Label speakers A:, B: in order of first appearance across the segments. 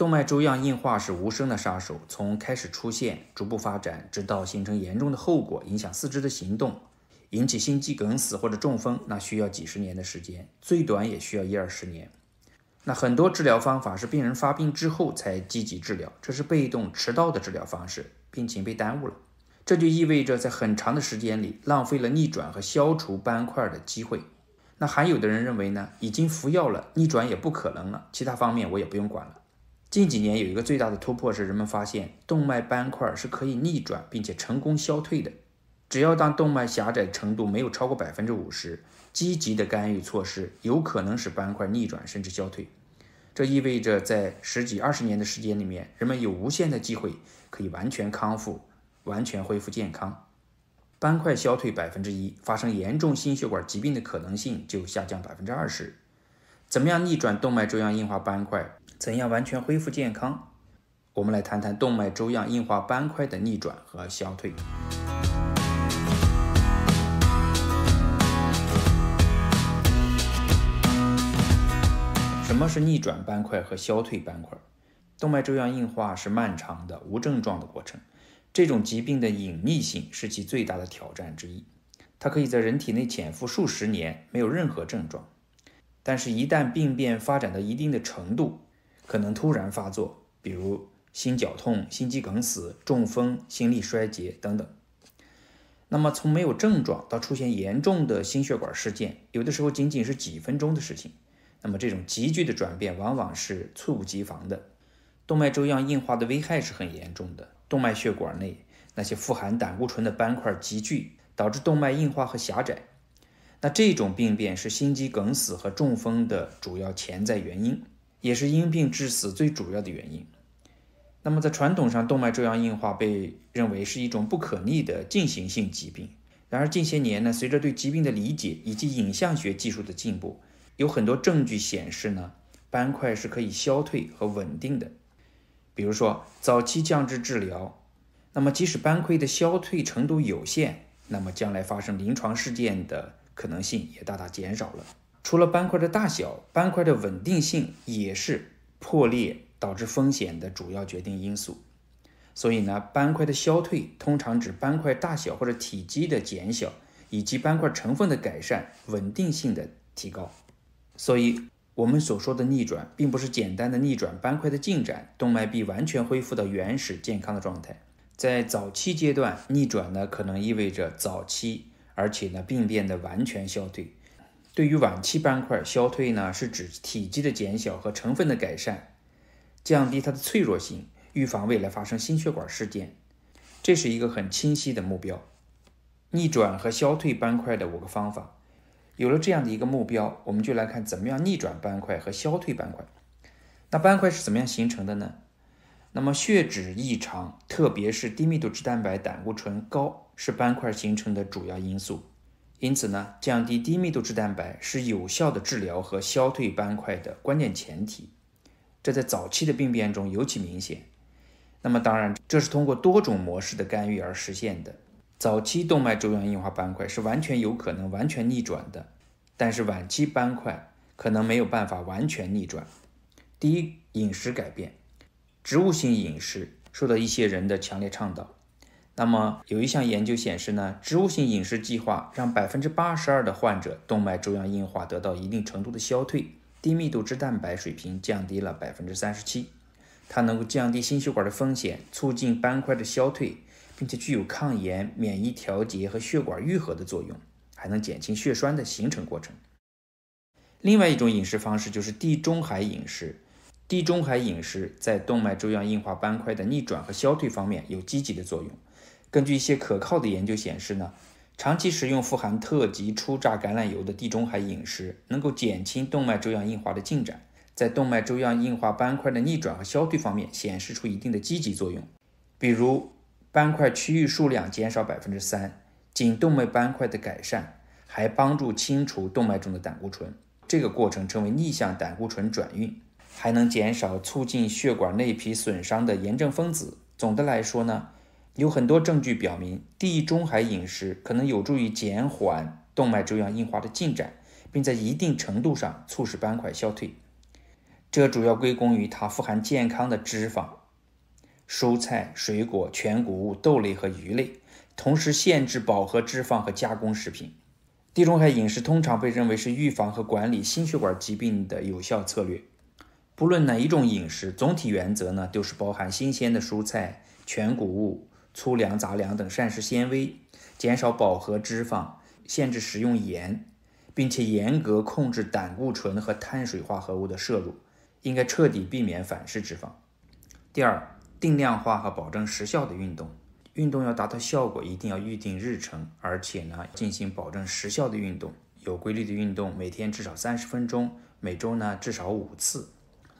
A: 动脉粥样硬化是无声的杀手，从开始出现、逐步发展，直到形成严重的后果，影响四肢的行动，引起心肌梗死或者中风，那需要几十年的时间，最短也需要一二十年。那很多治疗方法是病人发病之后才积极治疗，这是被动、迟到的治疗方式，病情被耽误了。这就意味着在很长的时间里浪费了逆转和消除斑块的机会。那还有的人认为呢，已经服药了，逆转也不可能了，其他方面我也不用管了。近几年有一个最大的突破是，人们发现动脉斑块是可以逆转，并且成功消退的。只要当动脉狭窄程度没有超过百分之五十，积极的干预措施有可能使斑块逆转甚至消退。这意味着在十几二十年的时间里面，人们有无限的机会可以完全康复、完全恢复健康。斑块消退百分之一，发生严重心血管疾病的可能性就下降百分之二十。怎么样逆转动脉粥样硬化斑块？怎样完全恢复健康？我们来谈谈动脉粥样硬化斑块的逆转和消退。什么是逆转斑块和消退斑块？动脉粥样硬化是漫长的无症状的过程，这种疾病的隐匿性是其最大的挑战之一。它可以在人体内潜伏数十年，没有任何症状，但是，一旦病变发展到一定的程度，可能突然发作，比如心绞痛、心肌梗死、中风、心力衰竭等等。那么从没有症状到出现严重的心血管事件，有的时候仅仅是几分钟的事情。那么这种急剧的转变往往是猝不及防的。动脉粥样硬化的危害是很严重的。动脉血管内那些富含胆固醇的斑块急聚，导致动脉硬化和狭窄。那这种病变是心肌梗死和中风的主要潜在原因。也是因病致死最主要的原因。那么，在传统上，动脉粥样硬化被认为是一种不可逆的进行性疾病。然而，近些年呢，随着对疾病的理解以及影像学技术的进步，有很多证据显示呢，斑块是可以消退和稳定的。比如说，早期降脂治疗，那么即使斑块的消退程度有限，那么将来发生临床事件的可能性也大大减少了。除了斑块的大小，斑块的稳定性也是破裂导致风险的主要决定因素。所以呢，斑块的消退通常指斑块大小或者体积的减小，以及斑块成分的改善、稳定性的提高。所以，我们所说的逆转，并不是简单的逆转斑块的进展，动脉壁完全恢复到原始健康的状态。在早期阶段，逆转呢，可能意味着早期，而且呢，病变的完全消退。对于晚期斑块消退呢，是指体积的减小和成分的改善，降低它的脆弱性，预防未来发生心血管事件，这是一个很清晰的目标。逆转和消退斑块的五个方法，有了这样的一个目标，我们就来看怎么样逆转斑块和消退斑块。那斑块是怎么样形成的呢？那么血脂异常，特别是低密度脂蛋白胆固醇高，是斑块形成的主要因素。因此呢，降低低密度脂蛋白是有效的治疗和消退斑块的关键前提，这在早期的病变中尤其明显。那么，当然，这是通过多种模式的干预而实现的。早期动脉粥样硬化斑块是完全有可能完全逆转的，但是晚期斑块可能没有办法完全逆转。第一，饮食改变，植物性饮食受到一些人的强烈倡导。那么有一项研究显示呢，植物性饮食计划让百分之八十二的患者动脉粥样硬化得到一定程度的消退，低密度脂蛋白水平降低了百分之三十七，它能够降低心血管的风险，促进斑块的消退，并且具有抗炎、免疫调节和血管愈合的作用，还能减轻血栓的形成过程。另外一种饮食方式就是地中海饮食。地中海饮食在动脉粥样硬化斑块的逆转和消退方面有积极的作用。根据一些可靠的研究显示呢，长期食用富含特级初榨橄榄油的地中海饮食，能够减轻动脉粥样硬化的进展，在动脉粥样硬化斑块的逆转和消退方面显示出一定的积极作用。比如，斑块区域数量减少百分之三，颈动脉斑块的改善，还帮助清除动脉中的胆固醇，这个过程称为逆向胆固醇转运。还能减少促进血管内皮损伤的炎症分子。总的来说呢，有很多证据表明地中海饮食可能有助于减缓动脉粥样硬化的进展，并在一定程度上促使斑块消退。这主要归功于它富含健康的脂肪、蔬菜、水果、全谷物、豆类和鱼类，同时限制饱和脂肪和加工食品。地中海饮食通常被认为是预防和管理心血管疾病的有效策略。不论哪一种饮食，总体原则呢，都是包含新鲜的蔬菜、全谷物、粗粮、杂粮等膳食纤维，减少饱和脂肪，限制食用盐，并且严格控制胆固醇和碳水化合物的摄入，应该彻底避免反式脂肪。第二，定量化和保证时效的运动，运动要达到效果，一定要预定日程，而且呢，进行保证时效的运动，有规律的运动，每天至少三十分钟，每周呢至少五次。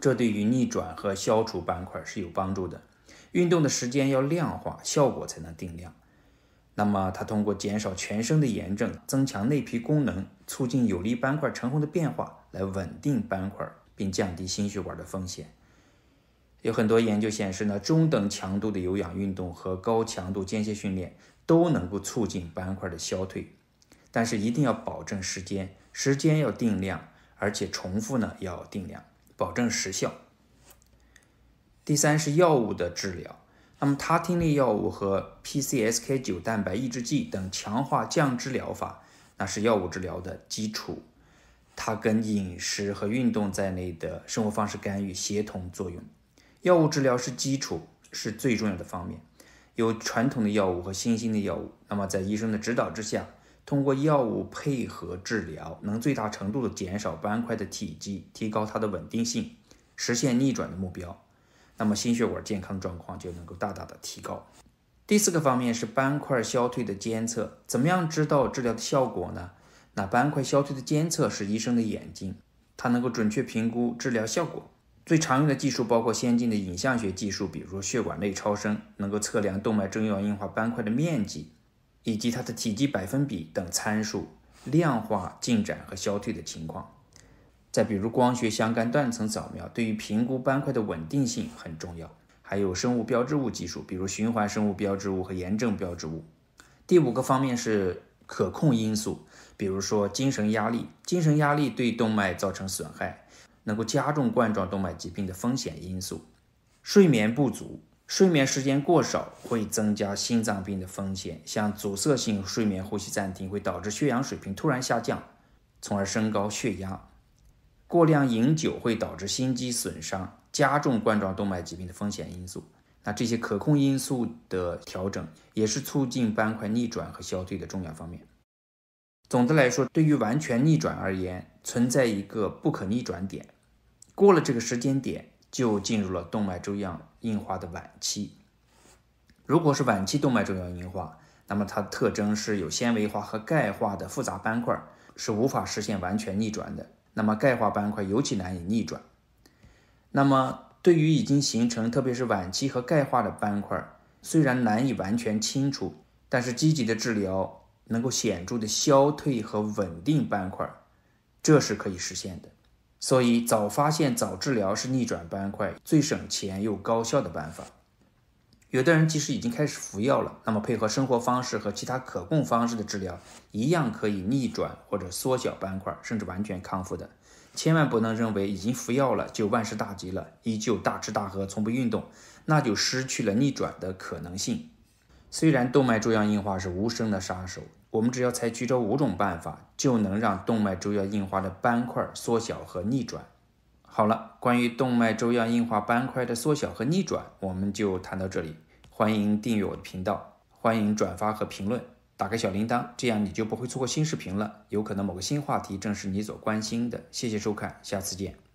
A: 这对于逆转和消除斑块是有帮助的。运动的时间要量化，效果才能定量。那么，它通过减少全身的炎症，增强内皮功能，促进有利斑块成分的变化，来稳定斑块，并降低心血管的风险。有很多研究显示呢，中等强度的有氧运动和高强度间歇训练都能够促进斑块的消退，但是一定要保证时间，时间要定量，而且重复呢要定量。保证时效。第三是药物的治疗，那么他汀类药物和 PCSK9 蛋白抑制剂等强化降脂疗法，那是药物治疗的基础，它跟饮食和运动在内的生活方式干预协同作用。药物治疗是基础，是最重要的方面，有传统的药物和新兴的药物。那么在医生的指导之下。通过药物配合治疗，能最大程度的减少斑块的体积，提高它的稳定性，实现逆转的目标，那么心血管健康状况就能够大大的提高。第四个方面是斑块消退的监测，怎么样知道治疗的效果呢？那斑块消退的监测是医生的眼睛，它能够准确评估治疗效果。最常用的技术包括先进的影像学技术，比如血管内超声，能够测量动脉粥样硬化斑块的面积。以及它的体积百分比等参数量化进展和消退的情况。再比如光学相干断层扫描对于评估斑块的稳定性很重要。还有生物标志物技术，比如循环生物标志物和炎症标志物。第五个方面是可控因素，比如说精神压力，精神压力对动脉造成损害，能够加重冠状动脉疾病的风险因素。睡眠不足。睡眠时间过少会增加心脏病的风险，像阻塞性睡眠呼吸暂停会导致血氧水平突然下降，从而升高血压。过量饮酒会导致心肌损伤，加重冠状动脉疾病的风险因素。那这些可控因素的调整也是促进斑块逆转和消退的重要方面。总的来说，对于完全逆转而言，存在一个不可逆转点，过了这个时间点就进入了动脉粥样。硬化的晚期，如果是晚期动脉粥样硬化，那么它的特征是有纤维化和钙化的复杂斑块，是无法实现完全逆转的。那么钙化斑块尤其难以逆转。那么对于已经形成，特别是晚期和钙化的斑块，虽然难以完全清除，但是积极的治疗能够显著的消退和稳定斑块，这是可以实现的。所以，早发现、早治疗是逆转斑块最省钱又高效的办法。有的人即使已经开始服药了，那么配合生活方式和其他可控方式的治疗，一样可以逆转或者缩小斑块，甚至完全康复的。千万不能认为已经服药了就万事大吉了，依旧大吃大喝、从不运动，那就失去了逆转的可能性。虽然动脉粥样硬化是无声的杀手。我们只要采取这五种办法，就能让动脉粥样硬化的斑块缩小和逆转。好了，关于动脉粥样硬化斑块的缩小和逆转，我们就谈到这里。欢迎订阅我的频道，欢迎转发和评论，打开小铃铛，这样你就不会错过新视频了。有可能某个新话题正是你所关心的。谢谢收看，下次见。